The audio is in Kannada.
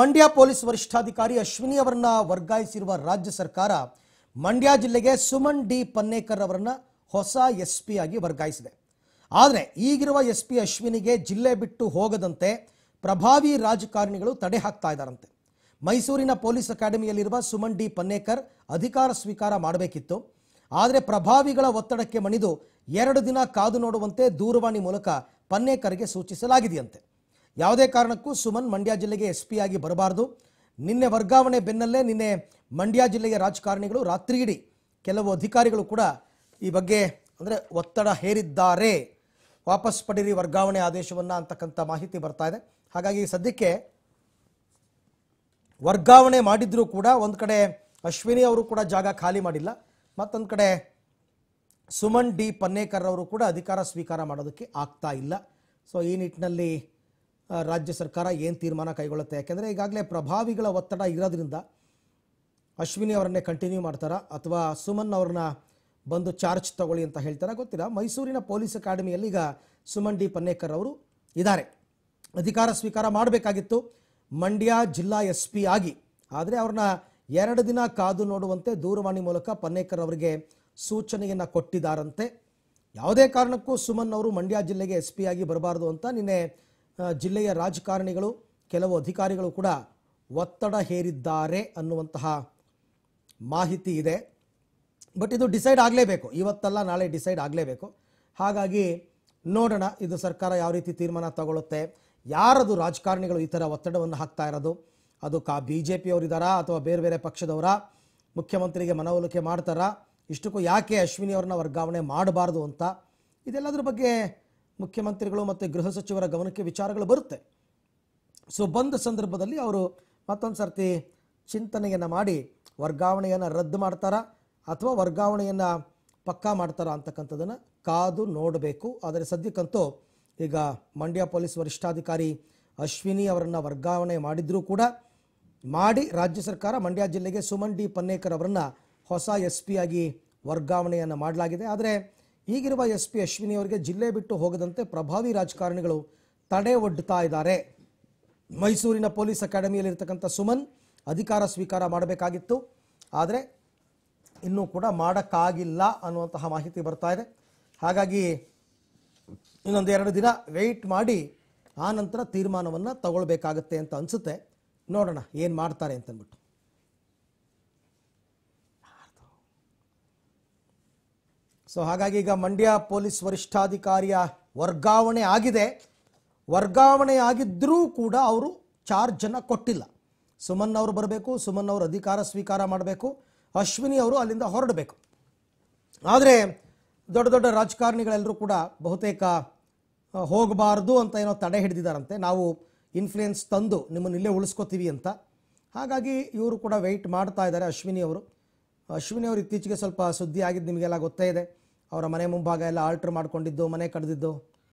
ಮಂಡ್ಯ ಪೊಲೀಸ್ ವರಿಷ್ಠಾಧಿಕಾರಿ ಅಶ್ವಿನಿ ಅವರನ್ನ ವರ್ಗಾಯಿಸಿರುವ ರಾಜ್ಯ ಸರ್ಕಾರ ಮಂಡ್ಯ ಜಿಲ್ಲೆಗೆ ಸುಮನ್ ಡಿ ಪನ್ನೇಕರ್ ಅವರನ್ನ ಹೊಸ ಎಸ್ ಪಿ ಆಗಿ ವರ್ಗಾಯಿಸಿದೆ ಆದರೆ ಈಗಿರುವ ಎಸ್ ಪಿ ಅಶ್ವಿನಿಗೆ ಜಿಲ್ಲೆ ಬಿಟ್ಟು ಹೋಗದಂತೆ ಪ್ರಭಾವಿ ರಾಜಕಾರಣಿಗಳು ತಡೆ ಹಾಕ್ತಾ ಇದ್ದಾರಂತೆ ಮೈಸೂರಿನ ಪೊಲೀಸ್ ಅಕಾಡೆಮಿಯಲ್ಲಿರುವ ಸುಮನ್ ಡಿ ಪನ್ನೇಕರ್ ಅಧಿಕಾರ ಸ್ವೀಕಾರ ಮಾಡಬೇಕಿತ್ತು ಆದರೆ ಪ್ರಭಾವಿಗಳ ಒತ್ತಡಕ್ಕೆ ಮಣಿದು ಎರಡು ದಿನ ಕಾದು ನೋಡುವಂತೆ ದೂರವಾಣಿ ಮೂಲಕ ಪನ್ನೇಕರ್ಗೆ ಸೂಚಿಸಲಾಗಿದೆಯಂತೆ ಯಾವುದೇ ಕಾರಣಕ್ಕೂ ಸುಮನ್ ಮಂಡ್ಯ ಜಿಲ್ಲೆಗೆ ಎಸ್ ಪಿ ಆಗಿ ಬರಬಾರದು ನಿನ್ನೆ ವರ್ಗಾವಣೆ ಬೆನ್ನಲ್ಲೇ ನಿನ್ನೆ ಮಂಡ್ಯ ಜಿಲ್ಲೆಯ ರಾಜಕಾರಣಿಗಳು ರಾತ್ರಿಯಿಡೀ ಕೆಲವು ಅಧಿಕಾರಿಗಳು ಕೂಡ ಈ ಬಗ್ಗೆ ಅಂದರೆ ಒತ್ತಡ ಹೇರಿದ್ದಾರೆ ವಾಪಸ್ ಪಡೀರಿ ವರ್ಗಾವಣೆ ಆದೇಶವನ್ನು ಅಂತಕ್ಕಂಥ ಮಾಹಿತಿ ಬರ್ತಾ ಇದೆ ಹಾಗಾಗಿ ಸದ್ಯಕ್ಕೆ ವರ್ಗಾವಣೆ ಮಾಡಿದ್ರೂ ಕೂಡ ಒಂದು ಕಡೆ ಅಶ್ವಿನಿ ಅವರು ಕೂಡ ಜಾಗ ಖಾಲಿ ಮಾಡಿಲ್ಲ ಮತ್ತೊಂದು ಕಡೆ ಸುಮನ್ ಡಿ ಪನ್ನೇಕರ್ ಅವರು ಕೂಡ ಅಧಿಕಾರ ಸ್ವೀಕಾರ ಮಾಡೋದಕ್ಕೆ ಆಗ್ತಾ ಇಲ್ಲ ಸೊ ಈ ನಿಟ್ಟಿನಲ್ಲಿ ರಾಜ್ಯ ಸರ್ಕಾರ ಏನು ತೀರ್ಮಾನ ಕೈಗೊಳ್ಳುತ್ತೆ ಯಾಕೆಂದರೆ ಈಗಾಗಲೇ ಪ್ರಭಾವಿಗಳ ಒತ್ತಡ ಇರೋದ್ರಿಂದ ಅಶ್ವಿನಿ ಅವರನ್ನೇ ಕಂಟಿನ್ಯೂ ಮಾಡ್ತಾರಾ ಅಥವಾ ಸುಮನ್ ಅವ್ರನ್ನ ಬಂದು ಚಾರ್ಜ್ ತಗೊಳ್ಳಿ ಅಂತ ಹೇಳ್ತಾರಾ ಗೊತ್ತಿಲ್ಲ ಮೈಸೂರಿನ ಪೊಲೀಸ್ ಅಕಾಡೆಮಿಯಲ್ಲಿ ಈಗ ಸುಮನ್ ಡಿ ಪನ್ನೇಕರ್ ಅವರು ಇದ್ದಾರೆ ಅಧಿಕಾರ ಸ್ವೀಕಾರ ಮಾಡಬೇಕಾಗಿತ್ತು ಮಂಡ್ಯ ಜಿಲ್ಲಾ ಎಸ್ ಪಿ ಆಗಿ ಆದರೆ ಅವ್ರನ್ನ ಎರಡು ದಿನ ಕಾದು ನೋಡುವಂತೆ ದೂರವಾಣಿ ಮೂಲಕ ಪನ್ನೇಕರ್ ಅವರಿಗೆ ಸೂಚನೆಯನ್ನು ಕೊಟ್ಟಿದ್ದಾರಂತೆ ಯಾವುದೇ ಕಾರಣಕ್ಕೂ ಸುಮನ್ ಅವರು ಮಂಡ್ಯ ಜಿಲ್ಲೆಗೆ ಎಸ್ ಪಿ ಆಗಿ ಬರಬಾರದು ಅಂತ ನಿನ್ನೆ ಜಿಲ್ಲೆಯ ರಾಜಕಾರಣಿಗಳು ಕೆಲವು ಅಧಿಕಾರಿಗಳು ಕೂಡ ಒತ್ತಡ ಹೇರಿದ್ದಾರೆ ಅನ್ನುವಂತಹ ಮಾಹಿತಿ ಇದೆ ಬಟ್ ಇದು ಡಿಸೈಡ್ ಆಗಲೇಬೇಕು ಇವತ್ತಲ್ಲ ನಾಳೆ ಡಿಸೈಡ್ ಆಗಲೇಬೇಕು ಹಾಗಾಗಿ ನೋಡೋಣ ಇದು ಸರ್ಕಾರ ಯಾವ ರೀತಿ ತೀರ್ಮಾನ ತಗೊಳ್ಳುತ್ತೆ ಯಾರದು ರಾಜಕಾರಣಿಗಳು ಈ ಥರ ಒತ್ತಡವನ್ನು ಹಾಕ್ತಾ ಇರೋದು ಅದು ಕಾ ಬಿ ಜೆ ಪಿಯವರಿದ್ದಾರಾ ಅಥವಾ ಬೇರೆ ಬೇರೆ ಪಕ್ಷದವರ ಮುಖ್ಯಮಂತ್ರಿಗೆ ಮನವೊಲಿಕೆ ಮಾಡ್ತಾರಾ ಇಷ್ಟಕ್ಕೂ ಯಾಕೆ ಅಶ್ವಿನಿ ಅವ್ರನ್ನ ವರ್ಗಾವಣೆ ಮಾಡಬಾರ್ದು ಅಂತ ಇದೆಲ್ಲದ್ರ ಬಗ್ಗೆ ಮುಖ್ಯಮಂತ್ರಿಗಳು ಮತ್ತು ಗೃಹ ಸಚಿವರ ಗಮನಕ್ಕೆ ವಿಚಾರಗಳು ಬರುತ್ತೆ ಸೊ ಬಂದ ಸಂದರ್ಭದಲ್ಲಿ ಅವರು ಮತ್ತೊಂದು ಸರ್ತಿ ಚಿಂತನೆಯನ್ನು ಮಾಡಿ ವರ್ಗಾವಣೆಯನ್ನು ರದ್ದು ಮಾಡ್ತಾರಾ ಅಥವಾ ವರ್ಗಾವಣೆಯನ್ನು ಪಕ್ಕಾ ಮಾಡ್ತಾರಾ ಅಂತಕ್ಕಂಥದ್ದನ್ನು ಕಾದು ನೋಡಬೇಕು ಆದರೆ ಸದ್ಯಕ್ಕಂತೂ ಈಗ ಮಂಡ್ಯ ಪೊಲೀಸ್ ವರಿಷ್ಠಾಧಿಕಾರಿ ಅಶ್ವಿನಿ ಅವರನ್ನು ವರ್ಗಾವಣೆ ಮಾಡಿದರೂ ಕೂಡ ಮಾಡಿ ರಾಜ್ಯ ಸರ್ಕಾರ ಮಂಡ್ಯ ಜಿಲ್ಲೆಗೆ ಸುಮನ್ ಡಿ ಪನ್ನೇಕರ್ ಅವರನ್ನು ಹೊಸ ಎಸ್ ಪಿ ಆಗಿ ವರ್ಗಾವಣೆಯನ್ನು ಮಾಡಲಾಗಿದೆ ಆದರೆ ಈಗಿರುವ ಎಸ್ ಪಿ ಅಶ್ವಿನಿ ಅವರಿಗೆ ಜಿಲ್ಲೆ ಬಿಟ್ಟು ಹೋಗದಂತೆ ಪ್ರಭಾವಿ ರಾಜಕಾರಣಿಗಳು ತಡೆ ಒಡ್ಡುತ್ತಾ ಇದ್ದಾರೆ ಮೈಸೂರಿನ ಪೊಲೀಸ್ ಅಕಾಡೆಮಿಯಲ್ಲಿರ್ತಕ್ಕಂಥ ಸುಮನ್ ಅಧಿಕಾರ ಸ್ವೀಕಾರ ಮಾಡಬೇಕಾಗಿತ್ತು ಆದರೆ ಇನ್ನೂ ಕೂಡ ಮಾಡೋಕ್ಕಾಗಿಲ್ಲ ಅನ್ನುವಂತಹ ಮಾಹಿತಿ ಬರ್ತಾ ಇದೆ ಹಾಗಾಗಿ ಇನ್ನೊಂದು ಎರಡು ದಿನ ವೆಯ್ಟ್ ಮಾಡಿ ಆ ನಂತರ ತೀರ್ಮಾನವನ್ನು ತಗೊಳ್ಬೇಕಾಗತ್ತೆ ಅಂತ ಅನಿಸುತ್ತೆ ನೋಡೋಣ ಏನು ಮಾಡ್ತಾರೆ ಅಂತಂದ್ಬಿಟ್ಟು ಸೊ ಹಾಗಾಗಿ ಈಗ ಮಂಡ್ಯ ಪೊಲೀಸ್ ವರಿಷ್ಠಾಧಿಕಾರಿಯ ವರ್ಗಾವಣೆ ಆಗಿದೆ ವರ್ಗಾವಣೆ ಆಗಿದ್ದರೂ ಕೂಡ ಅವರು ಚಾರ್ಜನ್ನು ಕೊಟ್ಟಿಲ್ಲ ಸುಮನ್ ಅವರು ಬರಬೇಕು ಸುಮನ್ ಅವರು ಅಧಿಕಾರ ಸ್ವೀಕಾರ ಮಾಡಬೇಕು ಅಶ್ವಿನಿ ಅವರು ಅಲ್ಲಿಂದ ಹೊರಡಬೇಕು ಆದರೆ ದೊಡ್ಡ ದೊಡ್ಡ ರಾಜಕಾರಣಿಗಳೆಲ್ಲರೂ ಕೂಡ ಬಹುತೇಕ ಹೋಗಬಾರ್ದು ಅಂತ ಏನೋ ತಡೆ ಹಿಡಿದಿದ್ದಾರಂತೆ ನಾವು ಇನ್ಫ್ಲೂಯೆನ್ಸ್ ತಂದು ನಿಮ್ಮನ್ನು ಇಲ್ಲೇ ಉಳಿಸ್ಕೋತೀವಿ ಅಂತ ಹಾಗಾಗಿ ಇವರು ಕೂಡ ವೆಯ್ಟ್ ಮಾಡ್ತಾ ಇದ್ದಾರೆ ಅಶ್ವಿನಿ ಅವರು ಅಶ್ವಿನಿ ಅವರು ಇತ್ತೀಚೆಗೆ ಸ್ವಲ್ಪ ಸುದ್ದಿ ಆಗಿದ್ದು ನಿಮಗೆಲ್ಲ ಗೊತ್ತೇ ಇದೆ ಅವರ ಮನೆ ಮುಂಭಾಗ ಎಲ್ಲ ಆಲ್ಟ್ರ್ ಮಾಡ್ಕೊಂಡಿದ್ದು ಮನೆ ಕಡ್ದಿದ್ದು